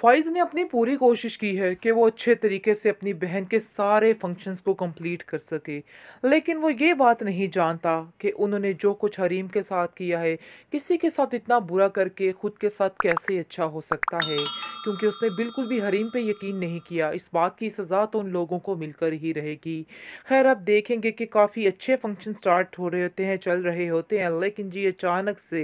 फॉइज ने अपनी पूरी कोशिश की है कि वो अच्छे तरीके से अपनी बहन के सारे फंक्शंस को कंप्लीट कर सके लेकिन वो ये बात नहीं जानता कि उन्होंने जो कुछ हरीम के साथ किया है किसी के साथ इतना बुरा करके खुद के साथ कैसे अच्छा हो सकता है क्योंकि उसने बिल्कुल भी हरीम पे यकीन नहीं किया इस बात की सज़ा तो उन लोगों को मिलकर ही रहेगी खैर आप देखेंगे कि काफ़ी अच्छे फंक्शन स्टार्ट हो रहे होते हैं चल रहे होते हैं लेकिन जी अचानक से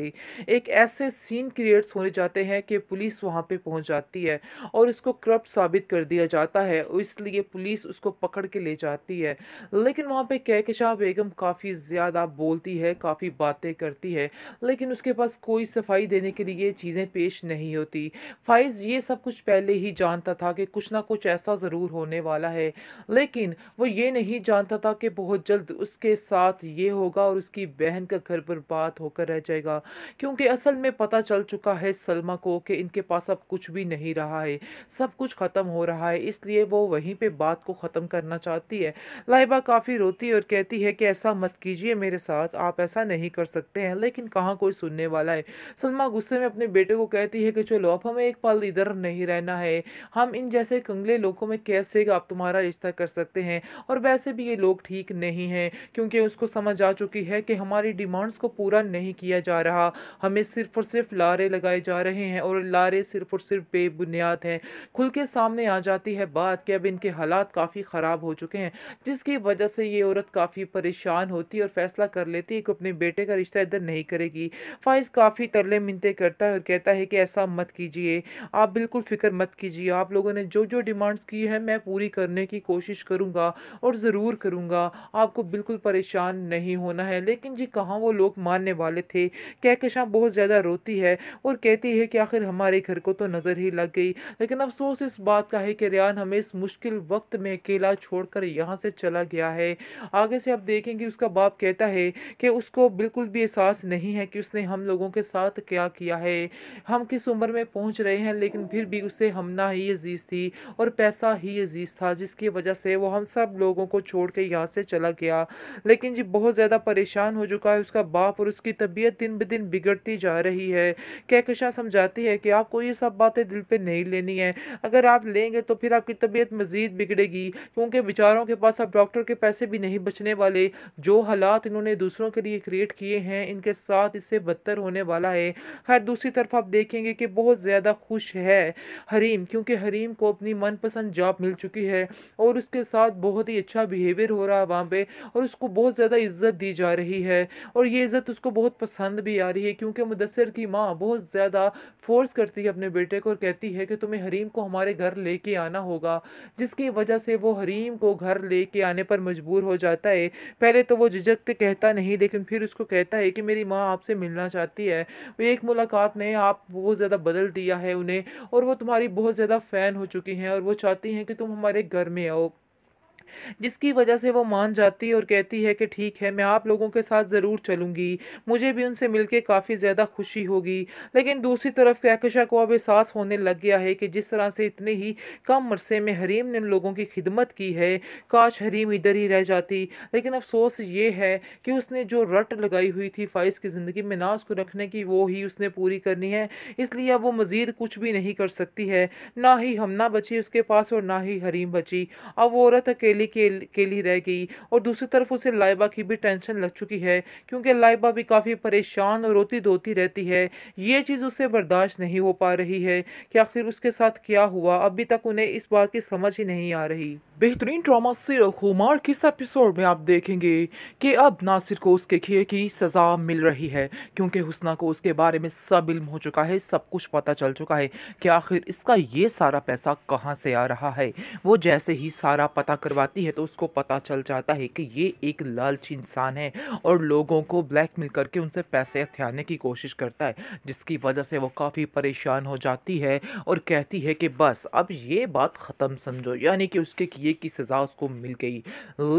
एक ऐसे सीन क्रिएट्स होने जाते हैं कि पुलिस वहाँ पर पहुँच जाती होती है और उसको करप्ट साबित कर दिया जाता है और इसलिए पुलिस उसको पकड़ के ले जाती है लेकिन वहाँ पे कहकशा बेगम काफ़ी ज़्यादा बोलती है काफ़ी बातें करती है लेकिन उसके पास कोई सफाई देने के लिए चीज़ें पेश नहीं होती फाइज ये सब कुछ पहले ही जानता था कि कुछ ना कुछ ऐसा ज़रूर होने वाला है लेकिन वो ये नहीं जानता था कि बहुत जल्द उसके साथ ये होगा और उसकी बहन का घर पर बात होकर रह जाएगा क्योंकि असल में पता चल चुका है सलमा को कि इनके पास अब कुछ भी नहीं रहा है सब कुछ ख़त्म हो रहा है इसलिए वो वहीं पे बात को ख़त्म करना चाहती है लाइबा काफ़ी रोती और कहती है कि ऐसा मत कीजिए मेरे साथ आप ऐसा नहीं कर सकते हैं लेकिन कहाँ कोई सुनने वाला है सलमा गुस्से में अपने बेटे को कहती है कि चलो अब हमें एक पल इधर नहीं रहना है हम इन जैसे कंगले लोगों में कैसे आप तुम्हारा रिश्ता कर सकते हैं और वैसे भी ये लोग ठीक नहीं हैं क्योंकि उसको समझ आ चुकी है कि हमारी डिमांड्स को पूरा नहीं किया जा रहा हमें सिर्फ और सिर्फ लारे लगाए जा रहे हैं और लारे सिर्फ और सिर्फ बेबू बुनियाद हैं खुल के सामने आ जाती है बात कि अब इनके हालात काफ़ी ख़राब हो चुके हैं जिसकी वजह से ये औरत काफ़ी परेशान होती है और फैसला कर लेती है कि अपने बेटे का रिश्ता इधर नहीं करेगी फाइज काफ़ी तरले मिनते करता है और कहता है कि ऐसा मत कीजिए आप बिल्कुल फ़िक्र मत कीजिए आप लोगों ने जो जो डिमांड्स की है मैं पूरी करने की कोशिश करूँगा और ज़रूर करूँगा आपको बिल्कुल परेशान नहीं होना है लेकिन जी कहाँ वो लोग मानने वाले थे कहकशां बहुत ज़्यादा रोती है और कहती है कि आखिर हमारे घर को तो नज़र ही लग गई लेकिन अफसोस इस बात का है कि रियान हमें इस मुश्किल वक्त में अकेला छोड़कर यहाँ से चला गया है आगे से आप देखेंगे उसका बाप कहता है कि उसको बिल्कुल भी एहसास नहीं है कि उसने हम लोगों के साथ क्या किया है हम किस उम्र में पहुँच रहे हैं लेकिन फिर भी उससे हमना ही अजीज़ थी और पैसा ही अजीज़ था जिसकी वजह से वो हम सब लोगों को छोड़ कर यहाँ से चला गया लेकिन जी बहुत ज़्यादा परेशान हो चुका है उसका बाप और उसकी तबीयत दिन ब दिन बिगड़ती जा रही है कहकशा समझाती है कि आपको ये सब बातें दिल पे नहीं लेनी है अगर आप लेंगे तो फिर आपकी तबीयत मज़ीद बिगड़ेगी क्योंकि बेचारों के पास अब डॉक्टर के पैसे भी नहीं बचने वाले जो हालात इन्होंने दूसरों के लिए क्रिएट किए हैं इनके साथ इससे बदतर होने वाला है खैर दूसरी तरफ आप देखेंगे कि बहुत ज़्यादा खुश है हरीम क्योंकि हरीम को अपनी मनपसंद जॉब मिल चुकी है और उसके साथ बहुत ही अच्छा बिहेवियर हो रहा है वहाँ पर और उसको बहुत ज़्यादा इज्जत दी जा रही है और ये इज़्ज़त उसको बहुत पसंद भी आ रही है क्योंकि मुदसर की माँ बहुत ज़्यादा फोर्स करती है अपने बेटे को और कहती कहती है कि तुम्हें हरीम को हमारे घर लेके आना होगा जिसकी वजह से वो हरीम को घर लेके आने पर मजबूर हो जाता है पहले तो वो झिझक कहता नहीं लेकिन फिर उसको कहता है कि मेरी माँ आपसे मिलना चाहती है एक मुलाकात ने आप बहुत ज़्यादा बदल दिया है उन्हें और वो तुम्हारी बहुत ज़्यादा फ़ैन हो चुकी हैं और वो चाहती हैं कि तुम हमारे घर में आओ जिसकी वजह से वो मान जाती है और कहती है कि ठीक है मैं आप लोगों के साथ ज़रूर चलूँगी मुझे भी उनसे मिलकर काफ़ी ज़्यादा खुशी होगी लेकिन दूसरी तरफ कहकशा को अब एहसास होने लग गया है कि जिस तरह से इतने ही कम अरसे में हरीम ने उन लोगों की खिदमत की है काश हरीम इधर ही रह जाती लेकिन अफसोस ये है कि उसने जो रट लगाई हुई थी फ़ाइज़ की ज़िंदगी में ना उसको रखने की वो ही उसने पूरी करनी है इसलिए अब वो मज़ीद कुछ भी नहीं कर सकती है ना ही हमना बची उसके पास और ना ही हरीम बची अब वो औरत अकेली के अकेली रह गई और दूसरी तरफ उसे लाइबा की भी टेंशन लग चुकी है क्योंकि लाइबा भी काफ़ी परेशान और रोती धोती रहती है ये चीज़ उससे बर्दाश्त नहीं हो पा रही है कि आखिर उसके साथ क्या हुआ अभी तक उन्हें इस बात की समझ ही नहीं आ रही बेहतरीन ड्रामा सीरियल खुमार किस एपिसोड में आप देखेंगे कि अब नासिर को उसके खे की सज़ा मिल रही है क्योंकि हुसना को उसके बारे में सब इल्म हो चुका है सब कुछ पता चल चुका है कि आखिर इसका ये सारा पैसा कहाँ से आ रहा है वो जैसे ही सारा पता कर करवाती है तो उसको पता चल जाता है कि ये एक लालची इंसान है और लोगों को ब्लैकमेल करके उनसे पैसे हथियाने की कोशिश करता है जिसकी वजह से वो काफ़ी परेशान हो जाती है और कहती है कि बस अब ये बात ख़त्म समझो यानी कि उसके किए की सज़ा उसको मिल गई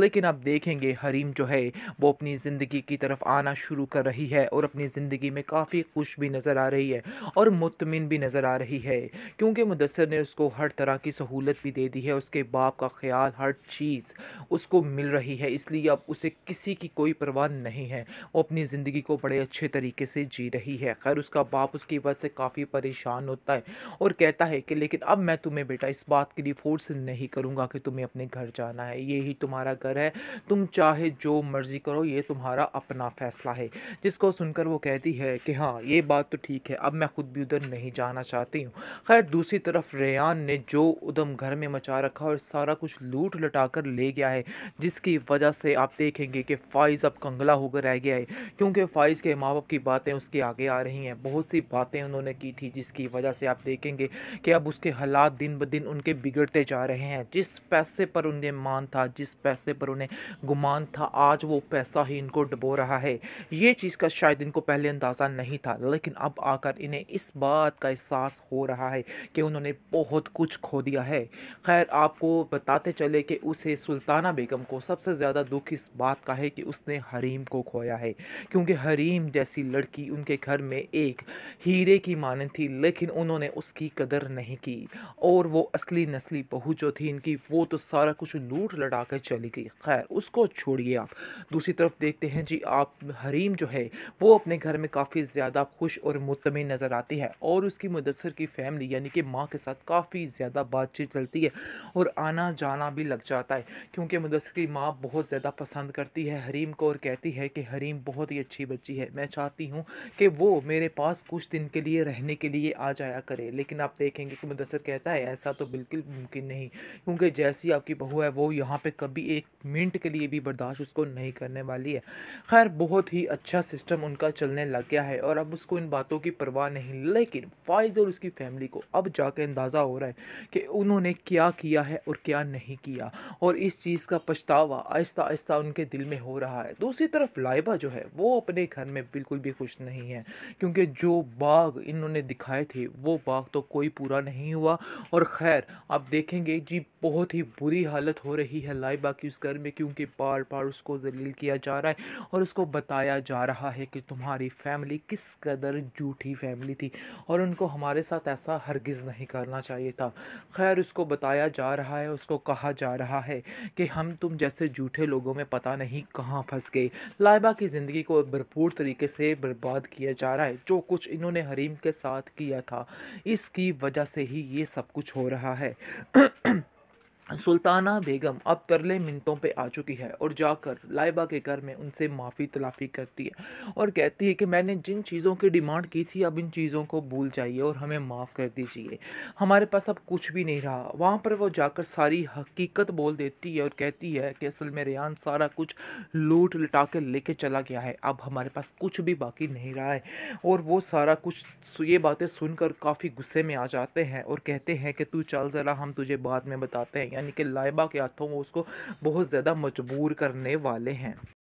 लेकिन अब देखेंगे हरीम जो है वो अपनी ज़िंदगी की तरफ आना शुरू कर रही है और अपनी ज़िंदगी में काफ़ी खुश भी नज़र आ रही है और मुतमिन भी नज़र आ रही है क्योंकि मुदसर ने उसको हर तरह की सहूलत भी दे दी है उसके बाप का ख्याल हर चीज़ उसको मिल रही है इसलिए अब उसे किसी की कोई परवाह नहीं है वो अपनी ज़िंदगी को बड़े अच्छे तरीके से जी रही है खैर उसका बाप उसकी वजह से काफ़ी परेशान होता है और कहता है कि लेकिन अब मैं तुम्हें बेटा इस बात के लिए फोर्स नहीं करूँगा कि तुम्हें अपने घर जाना है ये ही तुम्हारा घर है तुम चाहे जो मर्ज़ी करो ये तुम्हारा अपना फ़ैसला है जिसको सुनकर वो कहती है कि हाँ ये बात तो ठीक है अब मैं खुद भी उधर नहीं जाना चाहती हूँ खैर दूसरी तरफ रेयान ने जो उदम घर में मचा रखा और सारा कुछ लूट लट हटाकर ले गया है जिसकी वजह से आप देखेंगे कि फाइज अब कंगला होकर रह गया है क्योंकि फाइज के माँ बाप की बातें उसके आगे आ रही हैं बहुत सी बातें उन्होंने की थी जिसकी वजह से आप देखेंगे कि अब उसके हालात दिन ब दिन उनके बिगड़ते जा रहे हैं जिस पैसे पर उन्हें मान था जिस पैसे पर उन्हें गुमान था आज वो पैसा ही इनको डबो रहा है ये चीज़ का शायद इनको पहले अंदाज़ा नहीं था लेकिन अब आकर इन्हें इस बात का एहसास हो रहा है कि उन्होंने बहुत कुछ खो दिया है खैर आपको बताते चले कि उसे सुल्ताना बेगम को सबसे ज़्यादा दुख इस बात का है कि उसने हरीम को खोया है क्योंकि हरीम जैसी लड़की उनके घर में एक हीरे की मानन थी लेकिन उन्होंने उसकी कदर नहीं की और वो असली नस्ली बहू जो थी इनकी वो तो सारा कुछ लूट लड़ा कर चली गई खैर उसको छोड़िए आप दूसरी तरफ देखते हैं जी आप हरीम जो है वो अपने घर में काफ़ी ज़्यादा खुश और मुतमिन नज़र आती है और उसकी मुदसर की फैमिली यानी कि माँ के साथ काफ़ी ज़्यादा बातचीत चलती है और आना जाना भी लग जाता चाहता है क्योंकि मुदसर की माँ बहुत ज़्यादा पसंद करती है हरीम को और कहती है कि हरीम बहुत ही अच्छी बच्ची है मैं चाहती हूँ कि वो मेरे पास कुछ दिन के लिए रहने के लिए आ जाया करे लेकिन आप देखेंगे कि मुदसर कहता है ऐसा तो बिल्कुल मुमकिन नहीं क्योंकि जैसी आपकी बहू है वो यहाँ पर कभी एक मिनट के लिए भी बर्दाश्त उसको नहीं करने वाली है खैर बहुत ही अच्छा सिस्टम उनका चलने लग गया है और अब उसको इन बातों की परवाह नहीं लेकिन फाइज और उसकी फैमिली को अब जाके अंदाज़ा हो रहा है कि उन्होंने क्या किया है और क्या नहीं किया और इस चीज़ का पछतावा आहिस्ता आहिस्ता उनके दिल में हो रहा है दूसरी तरफ लाइबा जो है वो अपने घर में बिल्कुल भी खुश नहीं है क्योंकि जो बाग इन्होंने दिखाए थे वो बाग तो कोई पूरा नहीं हुआ और खैर आप देखेंगे जी बहुत ही बुरी हालत हो रही है लाइबा की उस घर में क्योंकि बार बार उसको जलील किया जा रहा है और उसको बताया जा रहा है कि तुम्हारी फैमिली किस कदर झूठी फैमिली थी और उनको हमारे साथ ऐसा हरगिज़ नहीं करना चाहिए था खैर उसको बताया जा रहा है उसको कहा जा रहा है कि हम तुम जैसे झूठे लोगों में पता नहीं कहाँ फंस गए लाइबा की ज़िंदगी को भरपूर तरीके से बर्बाद किया जा रहा है जो कुछ इन्होंने हरीम के साथ किया था इसकी वजह से ही ये सब कुछ हो रहा है सुल्ताना बेगम अब तरले मिनटों पे आ चुकी है और जाकर लाइबा के घर में उनसे माफ़ी तलाफ़ी करती है और कहती है कि मैंने जिन चीज़ों की डिमांड की थी अब इन चीज़ों को भूल जाइए और हमें माफ़ कर दीजिए हमारे पास अब कुछ भी नहीं रहा वहाँ पर वो जाकर सारी हकीकत बोल देती है और कहती है कि असल में रेहान सारा कुछ लूट लटा कर लेके चला गया है अब हमारे पास कुछ भी बाकी नहीं रहा है और वो सारा कुछ ये बातें सुनकर काफ़ी गुस्से में आ जाते हैं और कहते हैं कि तू चल ज़रा हम तुझे बाद में बताते हैं यानी कि लाइबा के हाथों उसको बहुत ज़्यादा मजबूर करने वाले हैं